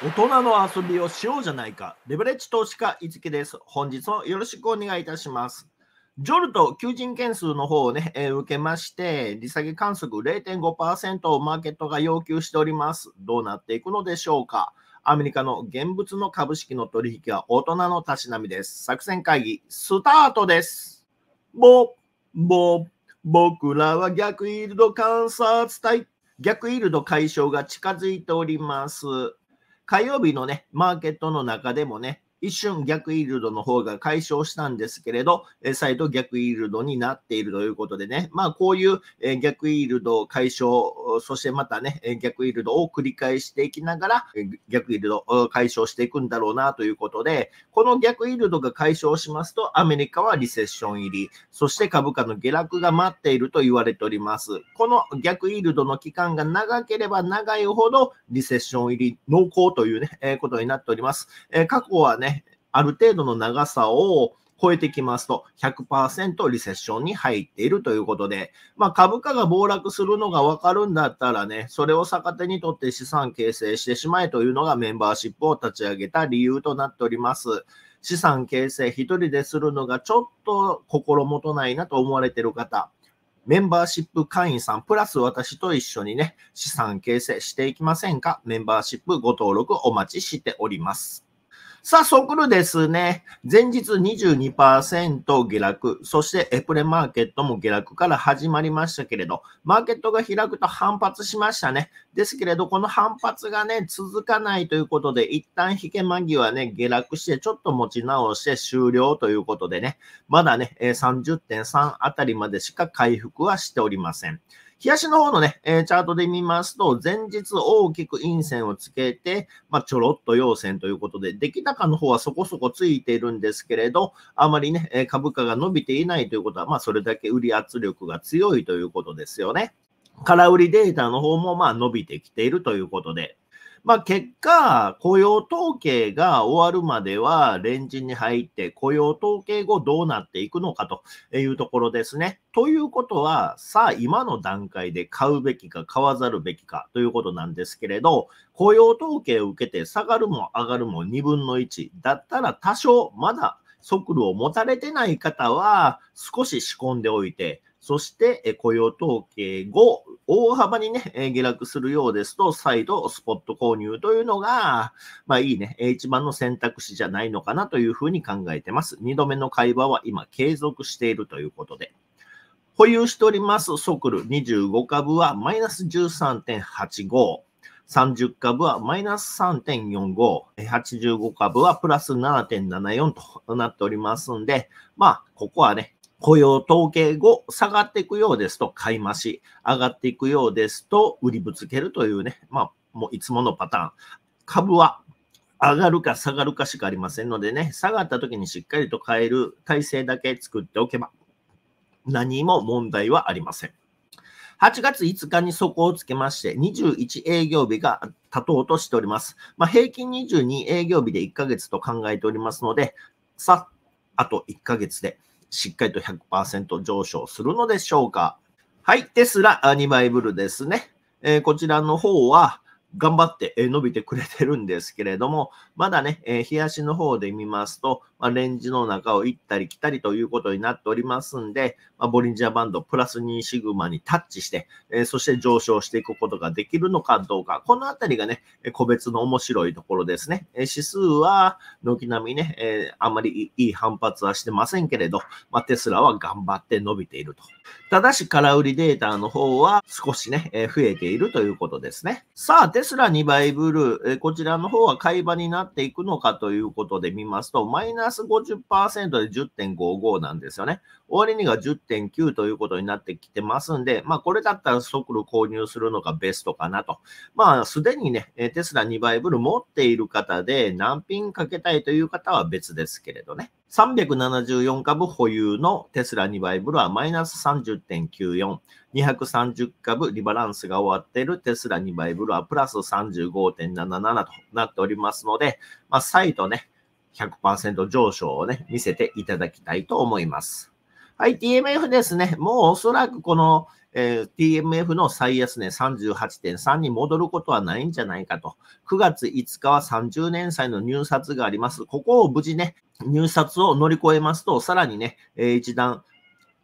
大人の遊びをしようじゃないか。レベレッジ投資家、いつきです。本日もよろしくお願いいたします。ジョルト求人件数の方をね、えー、受けまして、利下げ観測0.5%をマーケットが要求しております。どうなっていくのでしょうか。アメリカの現物の株式の取引は大人のたしなみです。作戦会議、スタートです。ぼ、ぼ、僕らは逆イールド観察隊。逆イールド解消が近づいております。火曜日のね、マーケットの中でもね、一瞬逆イールドの方が解消したんですけれど、再度逆イールドになっているということでね、まあこういう逆イールド解消、そしてまたね、逆イールドを繰り返していきながら、逆イールド解消していくんだろうなということで、この逆イールドが解消しますと、アメリカはリセッション入り、そして株価の下落が待っていると言われております。この逆イールドの期間が長ければ長いほど、リセッション入り濃厚というね、えことになっております。え過去はね、ある程度の長さを超えてきますと100%リセッションに入っているということで、まあ、株価が暴落するのがわかるんだったらね、それを逆手にとって資産形成してしまえというのがメンバーシップを立ち上げた理由となっております。資産形成1人でするのがちょっと心もとないなと思われている方、メンバーシップ会員さん、プラス私と一緒にね、資産形成していきませんかメンバーシップご登録お待ちしております。さあ、そくるですね、前日22%下落、そしてエプレマーケットも下落から始まりましたけれど、マーケットが開くと反発しましたね。ですけれど、この反発がね、続かないということで、一旦引け間際ね、下落して、ちょっと持ち直して終了ということでね、まだね、30.3あたりまでしか回復はしておりません。冷やしの方のね、えー、チャートで見ますと、前日大きく陰線をつけて、まあ、ちょろっと陽線ということで、出来高の方はそこそこついているんですけれど、あまりね、え株価が伸びていないということは、まあ、それだけ売り圧力が強いということですよね。空売りデータの方もまあ伸びてきているということで、まあ、結果、雇用統計が終わるまではレンジに入って、雇用統計後どうなっていくのかというところですね。ということは、さあ今の段階で買うべきか買わざるべきかということなんですけれど、雇用統計を受けて下がるも上がるも2分の1だったら多少まだ速度を持たれてない方は少し仕込んでおいて、そして、雇用統計後、大幅にね、下落するようですと、再度スポット購入というのが、まあいいね、一番の選択肢じゃないのかなというふうに考えてます。2度目の会話は今継続しているということで。保有しておりますソクル25株はマイナス13.85。30株はマイナス3.45、85株はプラス7.74となっておりますんで、まあ、ここはね、雇用統計後、下がっていくようですと買い増し、上がっていくようですと売りぶつけるというね、まあ、もういつものパターン。株は上がるか下がるかしかありませんのでね、下がった時にしっかりと買える体制だけ作っておけば、何も問題はありません。8月5日に底をつけまして、21営業日が経とうとしております。まあ、平均22営業日で1ヶ月と考えておりますので、さあと1ヶ月でしっかりと100%上昇するのでしょうか。はい。テスラ2イブルですね。えー、こちらの方は、頑張って伸びてくれてるんですけれども、まだね、えー、日足の方で見ますと、まあ、レンジの中を行ったり来たりということになっておりますんで、まあ、ボリンジャーバンドプラス2シグマにタッチして、えー、そして上昇していくことができるのかどうか、このあたりがね、個別の面白いところですね。えー、指数は軒並みね、えー、あまりいい反発はしてませんけれど、まあ、テスラは頑張って伸びていると。ただし、空売りデータの方は少しね、えー、増えているということですね。さあ、テススラ2倍ブルー、えこちらの方は買い場になっていくのかということで見ますと、マイナス50%で10.55なんですよね。終値が10.9ということになってきてますんで、まあ、これだったら即度購入するのがベストかなと。まあ、すでにね、テスラ2倍ブル持っている方で、難品かけたいという方は別ですけれどね。374株保有のテスラ2倍ブルはマイナス30.94。230株リバランスが終わっているテスラ2倍ブルはプラス35.77となっておりますので、まあ、再度ね、100%上昇をね、見せていただきたいと思います。はい、TMF ですね。もうおそらくこのえー、TMF の最安値38.3に戻ることはないんじゃないかと。9月5日は30年債の入札があります。ここを無事ね、入札を乗り越えますと、さらにね、えー、一段、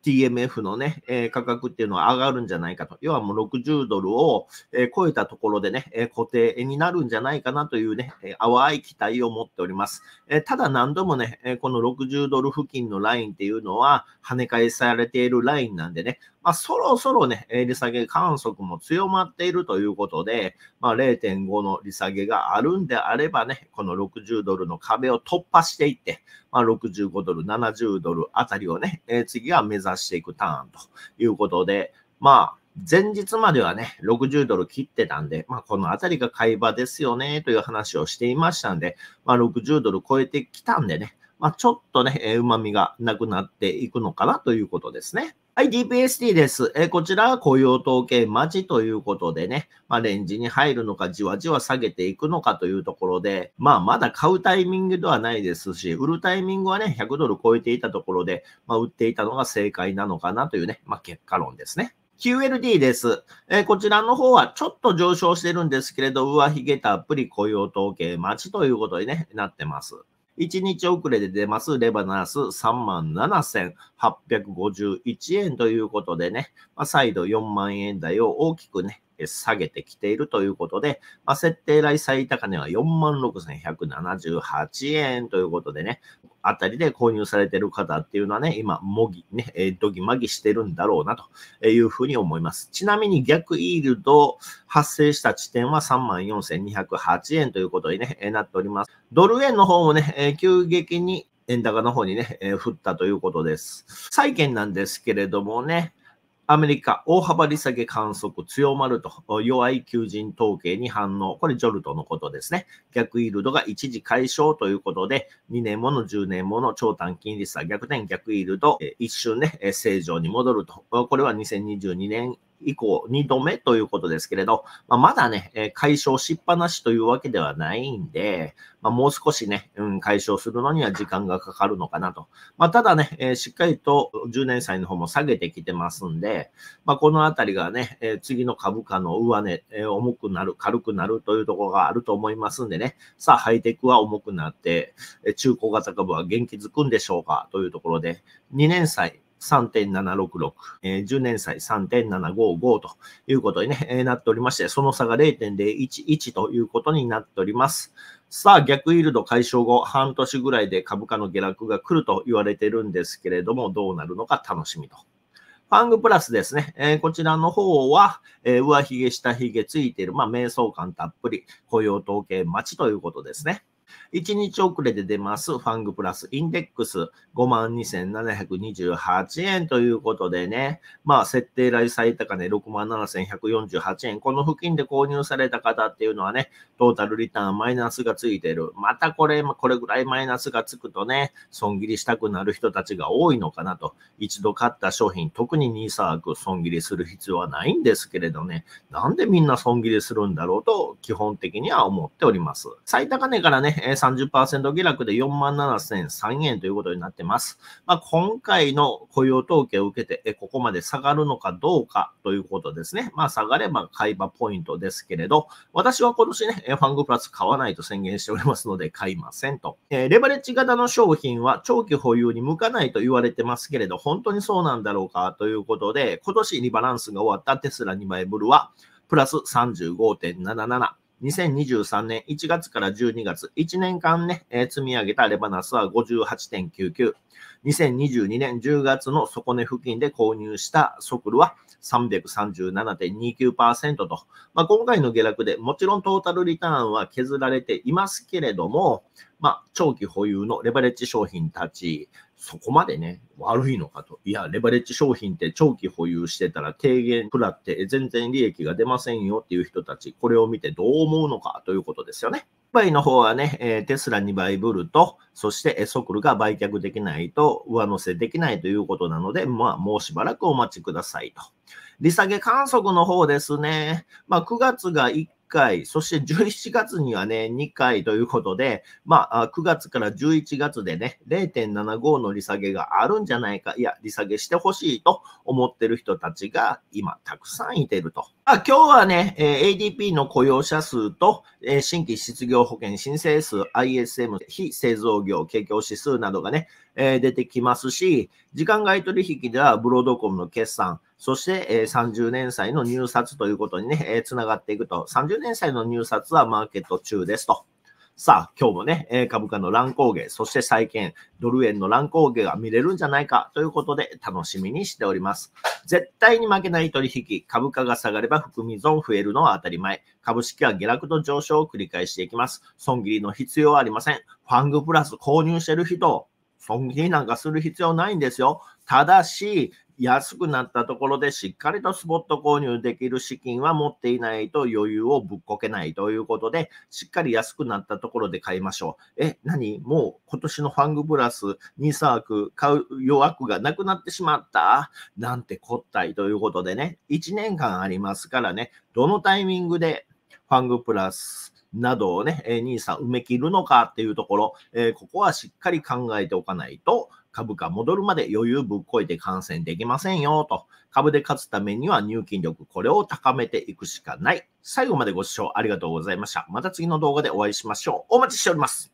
TMF のね、え価格っていうのは上がるんじゃないかと。要はもう60ドルを、え超えたところでね、え固定になるんじゃないかなというね、え淡い期待を持っております。えただ何度もね、えこの60ドル付近のラインっていうのは跳ね返されているラインなんでね、まあ、そろそろね、利下げ観測も強まっているということで、まあ、0.5の利下げがあるんであればね、この60ドルの壁を突破していって、まあ、65ドル、70ドルあたりをね、え次は目指していくターンということで、まあ、前日まではね、60ドル切ってたんで、まあ、このあたりが買い場ですよね、という話をしていましたんで、まあ、60ドル超えてきたんでね、まあ、ちょっとね、えー、旨味がなくなっていくのかなということですね。はい、DPST です。えー、こちらは雇用統計待ちということでね、まあ、レンジに入るのか、じわじわ下げていくのかというところで、まあ、まだ買うタイミングではないですし、売るタイミングはね、100ドル超えていたところで、まあ、売っていたのが正解なのかなというね、まあ、結果論ですね。QLD です、えー、こちらの方はちょっと上昇してるんですけれど、上髭たっぷり雇用統計待ちということに、ね、なってます。1日遅れで出ます、レバナース37,851円ということでね、まあ、再度4万円台を大きくね、下げてきているということで、まあ、設定来最高値は46,178円ということでね、あたりで購入されている方っていうのはね、今、もぎ、ね、えー、どぎまぎしてるんだろうなというふうに思います。ちなみに逆イールド発生した地点は34,208円ということに、ね、なっております。ドル円の方もね、えー、急激に円高の方にね、えー、降ったということです。債券なんですけれどもね、アメリカ、大幅利下げ観測強まると、弱い求人統計に反応。これ、ジョルトのことですね。逆イールドが一時解消ということで、2年もの10年もの長短金利差逆転逆イールド、一瞬ね、正常に戻ると。これは2022年以降、2度目ということですけれど、まあ、まだね、え解消しっぱなしというわけではないんで、まあ、もう少しね、うん、解消するのには時間がかかるのかなと。まあ、ただね、えしっかりと10年債の方も下げてきてますんで、まあ、このあたりがね、え次の株価の上値、え重くなる、軽くなるというところがあると思いますんでね、さあ、ハイテクは重くなって、え中古型株は元気づくんでしょうかというところで、2年債、3.766、えー、10年債3.755ということに、ねえー、なっておりまして、その差が0.011ということになっております。さあ、逆イールド解消後、半年ぐらいで株価の下落が来ると言われてるんですけれども、どうなるのか楽しみと。ファングプラスですね。えー、こちらの方は、えー、上髭、下髭ついている、まあ、瞑想感たっぷり、雇用統計待ちということですね。1日遅れで出ます、ファングプラスインデックス52,728円ということでね、まあ設定来最高値67,148万円、この付近で購入された方っていうのはね、トータルリターンマイナスがついてる。またこれ、これぐらいマイナスがつくとね、損切りしたくなる人たちが多いのかなと。一度買った商品、特に2ク、損切りする必要はないんですけれどね、なんでみんな損切りするんだろうと、基本的には思っております。最高値からね、30%下落で47,003円ということになってます。まあ、今回の雇用統計を受けて、ここまで下がるのかどうかということですね。まあ、下がれば買い場ポイントですけれど、私は今年ね、ファングプラス買わないと宣言しておりますので、買いませんと。えー、レバレッジ型の商品は長期保有に向かないと言われてますけれど、本当にそうなんだろうかということで、今年リバランスが終わったテスラ2枚ブルは、プラス35.77。2023年1月から12月、1年間ね、えー、積み上げたレバナスは58.99。2022年10月の底値付近で購入したソクルは337.29%と、まあ、今回の下落でもちろんトータルリターンは削られていますけれども、まあ、長期保有のレバレッジ商品たち、そこまでね、悪いのかと。いや、レバレッジ商品って長期保有してたら低減食らって全然利益が出ませんよっていう人たち、これを見てどう思うのかということですよね。倍の方はね、えテスラ2倍ブルと、そしてソクルが売却できないと、上乗せできないということなので、まあ、もうしばらくお待ちくださいと。利下げ観測の方ですね。まあ、9月が1回、そして11月にはね、2回ということで、まあ、9月から11月でね、0.75の利下げがあるんじゃないか、いや、利下げしてほしいと思ってる人たちが今、たくさんいてるとあ今日はね、えー、ADP の雇用者数と、えー、新規失業保険申請数、ISM、非製造業景況指数などがね、えー、出てきますし、時間外取引ではブロードコムの決算、そして、えー、30年歳の入札ということにね、えー、つながっていくと、30年歳の入札はマーケット中ですと。さあ、今日もね、株価の乱高下、そして債券、ドル円の乱高下が見れるんじゃないかということで楽しみにしております。絶対に負けない取引、株価が下がれば含み損増えるのは当たり前。株式は下落と上昇を繰り返していきます。損切りの必要はありません。ファングプラス購入してる人、損切りなんかする必要ないんですよ。ただし、安くなったところでしっかりとスポット購入できる資金は持っていないと余裕をぶっこけないということで、しっかり安くなったところで買いましょう。え、何もう今年のファングプラス2サーク買う予約がなくなってしまったなんてこったいということでね、1年間ありますからね、どのタイミングでファングプラスなどをね、え i 兄さん埋め切るのかっていうところ、えー、ここはしっかり考えておかないと、株価戻るまで余裕ぶっこいて感染できませんよと。株で勝つためには入金力、これを高めていくしかない。最後までご視聴ありがとうございました。また次の動画でお会いしましょう。お待ちしております。